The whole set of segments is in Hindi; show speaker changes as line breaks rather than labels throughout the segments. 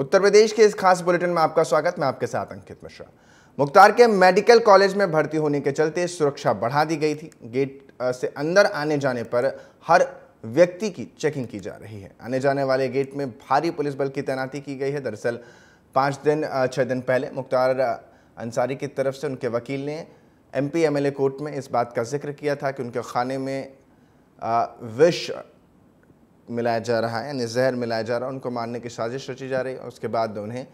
उत्तर प्रदेश के इस खास बुलेटिन में आपका स्वागत मैं आपके साथ अंकित मिश्रा मुख्तार के मेडिकल कॉलेज में भर्ती होने के चलते सुरक्षा बढ़ा दी गई थी गेट से अंदर आने जाने पर हर व्यक्ति की चेकिंग की जा रही है आने जाने वाले गेट में भारी पुलिस बल की तैनाती की गई है दरअसल पाँच दिन छः दिन पहले मुख्तार अंसारी की तरफ से उनके वकील ने एम पी कोर्ट में इस बात का जिक्र किया था कि उनके खाने में विश मिलाया जा रहा है यानी जहर मिलाया जा रहा है उनको मारने की साजिश रची जा रही है उसके बाद उन्हें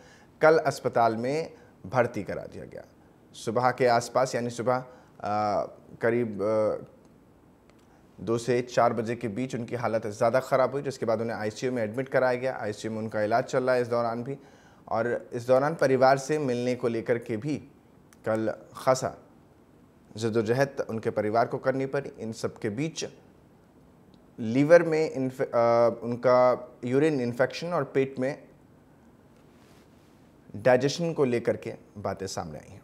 कल अस्पताल में भर्ती करा दिया गया सुबह के आसपास यानी सुबह करीब आ, दो से चार बजे के बीच उनकी हालत ज़्यादा ख़राब हुई जिसके बाद उन्हें आईसीयू में एडमिट कराया गया आईसीयू में उनका इलाज चल रहा है इस दौरान भी और इस दौरान परिवार से मिलने को लेकर के भी कल खासा जदोजहद उनके परिवार को करनी पड़ी इन सब के बीच लीवर में आ, उनका यूरिन इन्फेक्शन और पेट में डाइजेशन को लेकर के बातें सामने आई हैं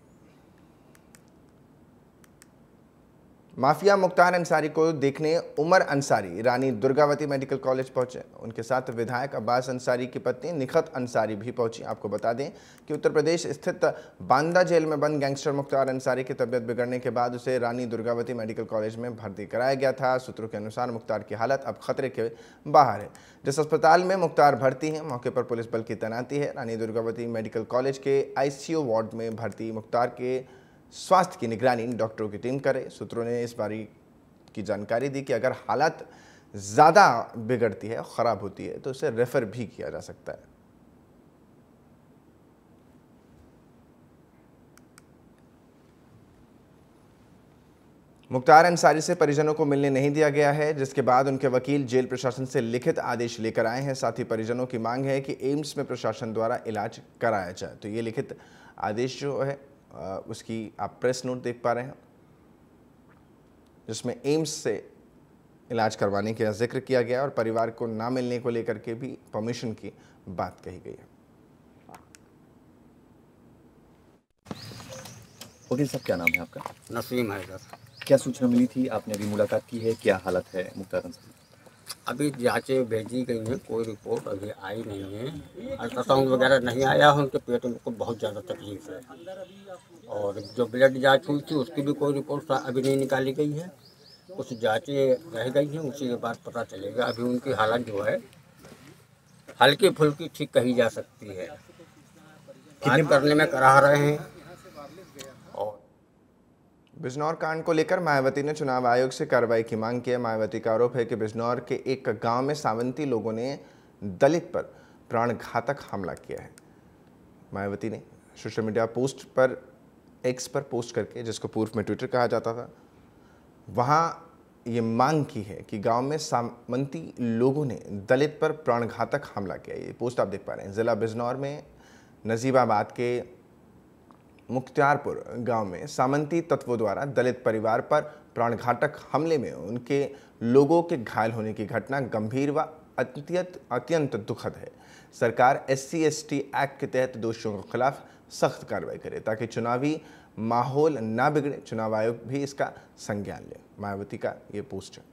माफिया मुख्तार अंसारी को देखने उमर अंसारी रानी दुर्गावती मेडिकल कॉलेज पहुंचे उनके साथ विधायक अब्बास अंसारी की पत्नी निखत अंसारी भी पहुंची आपको बता दें कि उत्तर प्रदेश स्थित बांदा जेल में बंद गैंगस्टर मुख्तार अंसारी की तबियत बिगड़ने के बाद उसे रानी दुर्गावती मेडिकल कॉलेज में भर्ती कराया गया था सूत्रों के अनुसार मुख्तार की हालत अब खतरे के बाहर है जिस अस्पताल में मुख्तार भर्ती है मौके पर पुलिस बल की तैनाती है रानी दुर्गावती मेडिकल कॉलेज के आई वार्ड में भर्ती मुख्तार के स्वास्थ्य की निगरानी डॉक्टरों की टीम करे सूत्रों ने इस बारी की जानकारी दी कि अगर हालत ज़्यादा बिगड़ती है ख़राब होती है तो उसे रेफ़र भी किया जा सकता है मुख्तार अंसारी से परिजनों को मिलने नहीं दिया गया है जिसके बाद उनके वकील जेल प्रशासन से लिखित आदेश लेकर आए हैं साथ ही परिजनों की मांग है कि एम्स में प्रशासन द्वारा इलाज कराया जाए तो ये लिखित आदेश जो है उसकी आप प्रेस नोट देख पा रहे हैं जिसमें एम्स से इलाज करवाने का जिक्र किया गया और परिवार को ना मिलने को लेकर के भी परमिशन की बात कही गई है ओके सर
क्या नाम है आपका नसीम है सर क्या सूचना मिली थी आपने अभी मुलाकात की है क्या हालत है मुख्तार अभी जाँचें भेजी गई हैं कोई रिपोर्ट अभी आई नहीं है अल्ट्रासाउंड वगैरह नहीं आया है उनके पेट में को बहुत ज़्यादा तकलीफ है और जो ब्लड जाँच हुई थी उसकी भी कोई रिपोर्ट अभी नहीं निकाली गई है कुछ जाँचें रह गई हैं उसी के बाद पता चलेगा अभी उनकी हालत जो है हल्की फुल्की ठीक कही जा सकती है करने में करा रहे हैं
बिजनौर कांड को लेकर मायावती ने चुनाव आयोग से कार्रवाई की मांग की है मायावती का आरोप है कि बिजनौर के एक गांव में सावंती लोगों ने दलित पर प्राणघातक हमला किया है मायावती ने सोशल मीडिया पोस्ट पर एक्स पर पोस्ट करके जिसको पूर्व में ट्विटर कहा जाता था वहाँ ये मांग की है कि गांव में सामंती लोगों ने दलित पर प्राणघातक हमला किया ये पोस्ट आप देख पा रहे हैं ज़िला बिजनौर में नजीबाबाद के मुख्तियारपुर गांव में सामंती तत्वों द्वारा दलित परिवार पर प्राणघातक हमले में उनके लोगों के घायल होने की घटना गंभीर व अत्यंत अत्यंत दुखद है सरकार एस सी एक्ट के तहत दोषियों के खिलाफ सख्त कार्रवाई करे ताकि चुनावी माहौल ना बिगड़े चुनाव आयोग भी इसका संज्ञान ले मायावती का ये पोस्टर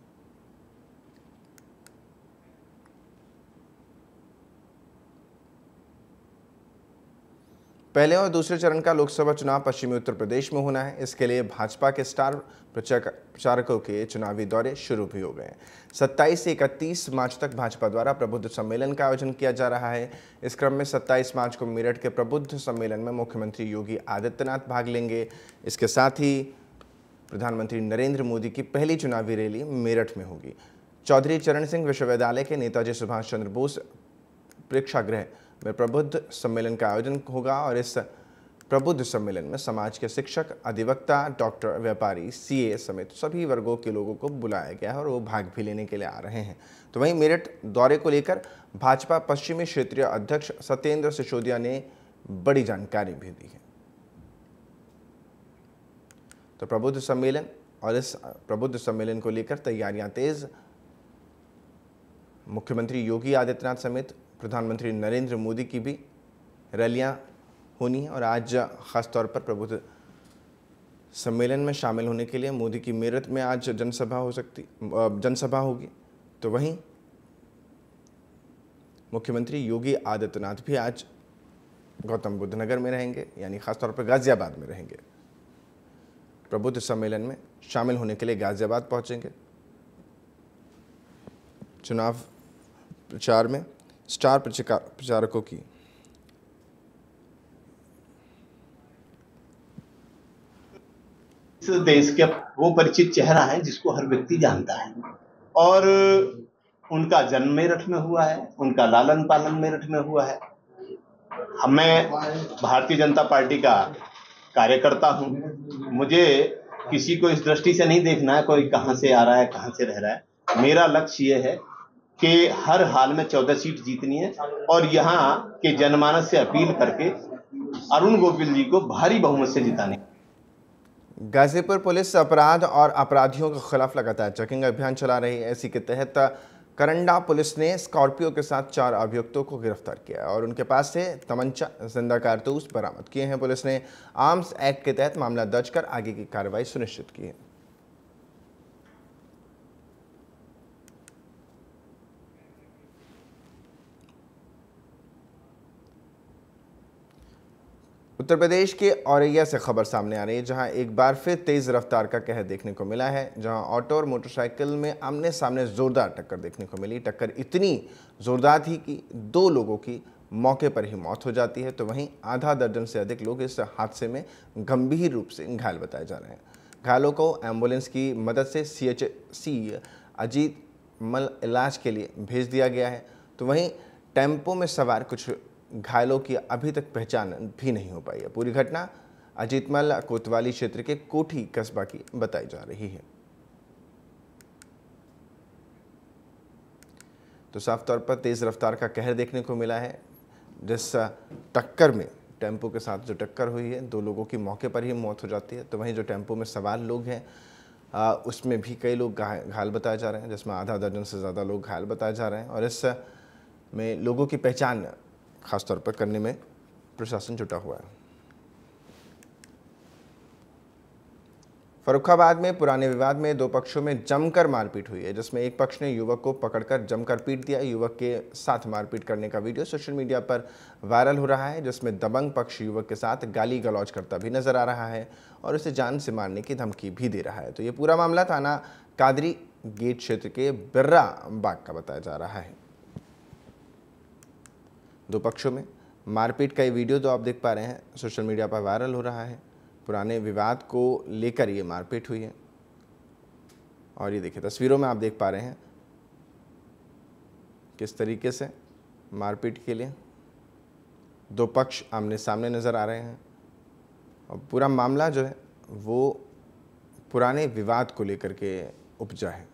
पहले और दूसरे चरण का लोकसभा चुनाव पश्चिमी उत्तर प्रदेश में होना है इसके लिए भाजपा के स्टार प्रचारकों के चुनावी दौरे शुरू भी हो गए हैं सत्ताईस से इकतीस मार्च तक भाजपा द्वारा प्रबुद्ध सम्मेलन का आयोजन किया जा रहा है इस क्रम में 27 मार्च को मेरठ के प्रबुद्ध सम्मेलन में मुख्यमंत्री योगी आदित्यनाथ भाग लेंगे इसके साथ ही प्रधानमंत्री नरेंद्र मोदी की पहली चुनावी रैली मेरठ में होगी चौधरी चरण सिंह विश्वविद्यालय के नेताजी सुभाष चंद्र बोस प्रेक्षागृह में प्रबुद्ध सम्मेलन का आयोजन होगा और इस प्रबुद्ध सम्मेलन में समाज के शिक्षक अधिवक्ता डॉक्टर व्यापारी सीए समेत सभी वर्गों के लोगों को बुलाया गया है और वो भाग भी लेने के लिए आ रहे हैं तो वहीं मेरठ दौरे को लेकर भाजपा पश्चिमी क्षेत्रीय अध्यक्ष सत्येंद्र सिसोदिया ने बड़ी जानकारी भी दी है तो प्रबुद्ध सम्मेलन और इस प्रबुद्ध सम्मेलन को लेकर तैयारियां तेज मुख्यमंत्री योगी आदित्यनाथ समेत प्रधानमंत्री नरेंद्र मोदी की भी रैलियाँ होनी हैं और आज ख़ास तौर पर प्रबुद्ध सम्मेलन में शामिल होने के लिए मोदी की मेरठ में आज जनसभा हो सकती जनसभा होगी तो वहीं मुख्यमंत्री योगी आदित्यनाथ भी आज गौतम बुद्ध नगर में रहेंगे यानी खासतौर पर गाज़ियाबाद में रहेंगे प्रबुद्ध सम्मेलन में शामिल होने के लिए गाज़ियाबाद पहुंचेंगे चुनाव प्रचार में स्टार प्रचारकों की इस देश के वो परिचित चेहरा है जिसको हर व्यक्ति जानता है और उनका जन्म मेरठ में हुआ है उनका लालन पालन मेरठ में हुआ है मैं भारतीय जनता पार्टी का कार्यकर्ता हूं मुझे किसी को इस दृष्टि से नहीं देखना है कोई कहां से आ रहा है कहां से रह रहा है मेरा लक्ष्य ये है कि हर हाल में चौदह सीट जीतनी है और यहाँ के जनमानस से अपील करके अरुण गोविल जी को भारी बहुमत से जिताने गाजीपुर पुलिस अपराध और अपराधियों के खिलाफ लगातार चेकिंग अभियान चला रही है इसी के तहत करंडा पुलिस ने स्कॉर्पियो के साथ चार अभियुक्तों को गिरफ्तार किया और उनके पास से तमंचा जिंदा कारतूस बरामद किए हैं पुलिस ने आर्म्स एक्ट के तहत मामला दर्ज कर आगे की कार्रवाई सुनिश्चित की है उत्तर प्रदेश के औरैया से खबर सामने आ रही है जहां एक बार फिर तेज रफ्तार का कहर देखने को मिला है जहां ऑटो और मोटरसाइकिल में आमने सामने जोरदार टक्कर देखने को मिली टक्कर इतनी जोरदार थी कि दो लोगों की मौके पर ही मौत हो जाती है तो वहीं आधा दर्जन से अधिक लोग इस हादसे में गंभीर रूप से घायल बताए जा रहे हैं घायलों को एम्बुलेंस की मदद से सी एच सी अजीत मल इलाज के लिए भेज दिया गया है तो वहीं टेम्पो में सवार कुछ घायलों की अभी तक पहचान भी नहीं हो पाई है पूरी घटना अजीतमल कोतवाली क्षेत्र के कोठी कस्बा की बताई जा रही है तो साफ तौर पर तेज़ रफ्तार का कहर देखने को मिला है जिस टक्कर में टेम्पो के साथ जो टक्कर हुई है दो लोगों की मौके पर ही मौत हो जाती है तो वहीं जो टेम्पो में सवार लोग हैं उसमें भी कई लोग घायल बताए जा रहे हैं जिसमें आधा दर्जन से ज़्यादा लोग घायल बताए जा रहे हैं और इस में लोगों की पहचान खासतौर पर करने में प्रशासन जुटा हुआ है फरुखाबाद में पुराने विवाद में दो पक्षों में जमकर मारपीट हुई है जिसमें एक पक्ष ने युवक को पकड़कर जमकर पीट दिया युवक के साथ मारपीट करने का वीडियो सोशल मीडिया पर वायरल हो रहा है जिसमें दबंग पक्ष युवक के साथ गाली गलौज करता भी नजर आ रहा है और उसे जान से मारने की धमकी भी दे रहा है तो ये पूरा मामला थाना कादरी गेट क्षेत्र के बिर्रा बाग का बताया जा रहा है दो पक्षों में मारपीट का ये वीडियो तो आप देख पा रहे हैं सोशल मीडिया पर वायरल हो रहा है पुराने विवाद को लेकर ये मारपीट हुई है और ये देखिए तस्वीरों में आप देख पा रहे हैं किस तरीके से मारपीट के लिए दो पक्ष आमने सामने नज़र आ रहे हैं और पूरा मामला जो है वो पुराने विवाद को लेकर के उपजा है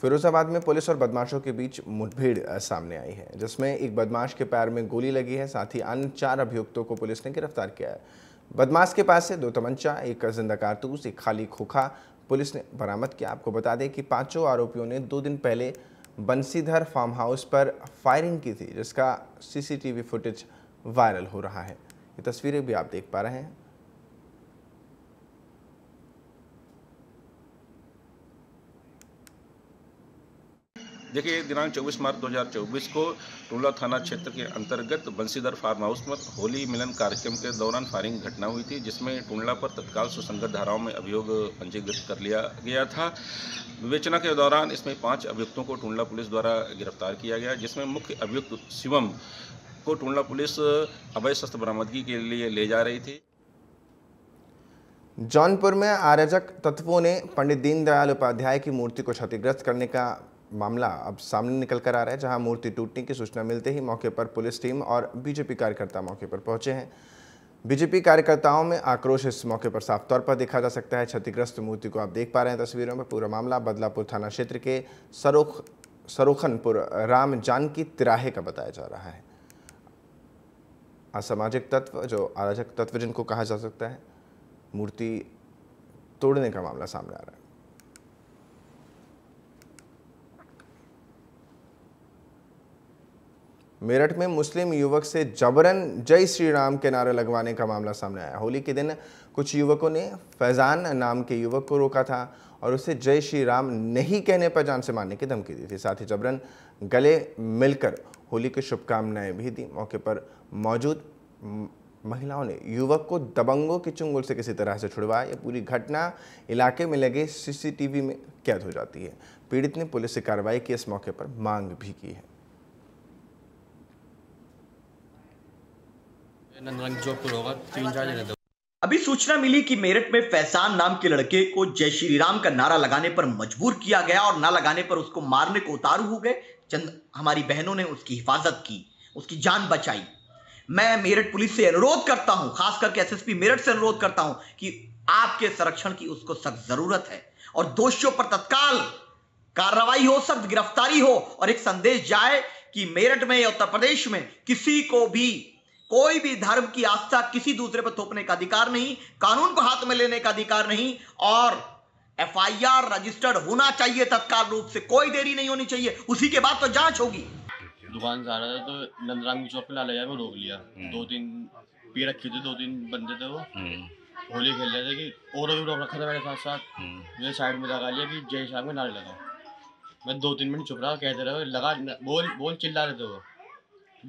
फिरोजाबाद में पुलिस और बदमाशों के बीच मुठभेड़ सामने आई है जिसमें एक बदमाश के पैर में गोली लगी है साथ ही अन्य चार अभियुक्तों को पुलिस ने गिरफ्तार किया है बदमाश के पास से दो तमंचा एक जिंदा कारतूस एक खाली खोखा पुलिस ने बरामद किया आपको बता दें कि पांचों आरोपियों ने दो दिन पहले बंसीधर फार्म हाउस पर फायरिंग की थी जिसका सीसीटीवी फुटेज वायरल हो रहा है ये तस्वीरें भी आप देख पा रहे हैं देखिए दिनांक 24 मार्च 2024 को टूला थाना क्षेत्र के अंतर्गत बंसीधर फार्म हाउस में होली मिलन कार्यक्रम के दौरान फायरिंग घटना हुई थी जिसमें टूला पर तत्काल सुसंगत धाराओं में अभियोग पंजीकृत कर लिया गया था विवेचना के दौरान इसमें पांच अभियुक्तों को टूला पुलिस द्वारा गिरफ्तार किया गया जिसमें मुख्य अभियुक्त शिवम को टूला पुलिस अवैध शस्त्र बरामदगी के लिए ले जा रही थी जौनपुर में आरजक तत्वों ने पंडित दीनदयाल उपाध्याय की मूर्ति को क्षतिग्रस्त करने का मामला अब सामने निकल कर आ रहा है जहां मूर्ति टूटने की सूचना मिलते ही मौके पर पुलिस टीम और बीजेपी कार्यकर्ता मौके पर पहुंचे हैं बीजेपी कार्यकर्ताओं में आक्रोश इस मौके पर साफ तौर पर देखा जा सकता है क्षतिग्रस्त मूर्ति को आप देख पा रहे हैं तस्वीरों में पूरा मामला बदलापुर थाना क्षेत्र के सरोख सरोखनपुर राम जानकी तिराहे का बताया जा रहा है असामाजिक तत्व जो अराजक तत्व जिनको कहा जा सकता है मूर्ति तोड़ने का मामला सामने आ रहा है मेरठ में मुस्लिम युवक से जबरन जय श्री राम के नारे लगवाने का मामला सामने आया होली के दिन कुछ युवकों ने फैज़ान नाम के युवक को रोका था और उसे जय श्री राम नहीं कहने पर जान से मारने की धमकी दी थी साथ ही जबरन गले मिलकर होली की शुभकामनाएं भी दी मौके पर मौजूद महिलाओं ने युवक को दबंगों के चुंगुल से किसी तरह से छुड़वाया ये पूरी घटना इलाके में लगे सीसीटीवी में कैद हो जाती है पीड़ित ने पुलिस से कार्रवाई की इस मौके पर मांग भी की है
अभी सूचना मिली कि मेरठ में फैसान नाम के लड़के
को जय श्री राम का नारा लगाने पर मजबूर किया गया और ना लगाने पर उसको मारने को उतारू हो गए चंद हमारी बहनों ने उसकी हिफाजत की उसकी जान बचाई मैं मेरठ पुलिस से अनुरोध करता हूं खास करके एसएसपी मेरठ से अनुरोध करता हूं कि आपके संरक्षण की उसको सख्त जरूरत है और दोषियों पर तत्काल कार्रवाई हो सख्त गिरफ्तारी हो और एक संदेश जाए कि मेरठ में या उत्तर प्रदेश में किसी को भी कोई भी धर्म की आस्था किसी दूसरे पर थोपने का अधिकार नहीं कानून को हाथ में लेने का अधिकार नहीं और एफआईआर रजिस्टर्ड होना चाहिए तत्काल रूप से कोई देरी नहीं होनी चाहिए उसी के बाद तो जांच होगी
दुकान से आ रहा था तो नंदराम की चौक पे लाला में रोक लिया हम्म। दो तीन पी रखे थे दो तीन बंदे थे वो हम्म। होली खेल रहे थे कि और भी रोक रखा था मेरे साथ साथ हम्म। मुझे साइड में लगा लिया कि जय शाह में नारे लगाओ मैं दो तीन मिनट चुप रहा कहते रहे लगा बोल बोल चिल्ला रहे थे वो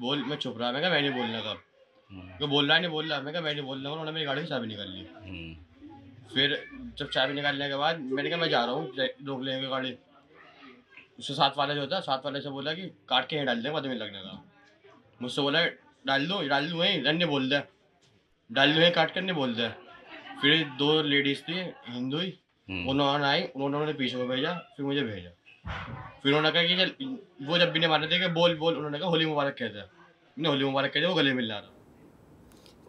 बोल मैं चुप रहा मैं क्या मैं नहीं बोलना कहा तो बोल रहा है नहीं बोल रहा मैं कहा मैं नहीं बोल रहा हूँ उन्होंने मेरी गाड़ी से चाबी निकाल ली हम्म। फिर जब चाबी निकालने के बाद मैंने कहा मैं जा रहा हूँ रोक लेंगे गाड़ी उससे साथ वाला जो था साथ वाले से बोला कि काट के डाल दें मत लगने का मुझसे बोला डाल दो डाल दूँ यहीं रन बोल दे डाल दूँ काट कर नहीं बोल दे फिर दो लेडीज़ थी हिंदू ही हम्म। उन्होंने आई उन्होंने पीछे को भेजा फिर मुझे भेजा फिर उन्होंने कहा कि वो जब भी नहीं मान रहे थे कि बोल बोल उन्होंने कहा होली मुबारक कहते हैं होली मुबारक कहते वो गले मिल रहा था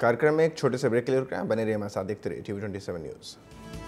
कार्यक्रम में एक छोटे से ब्रेक के लिए रुक रहे हैं बने रहिए हमारे साथ देखते रहिए टीवी ट्वेंटी न्यूज़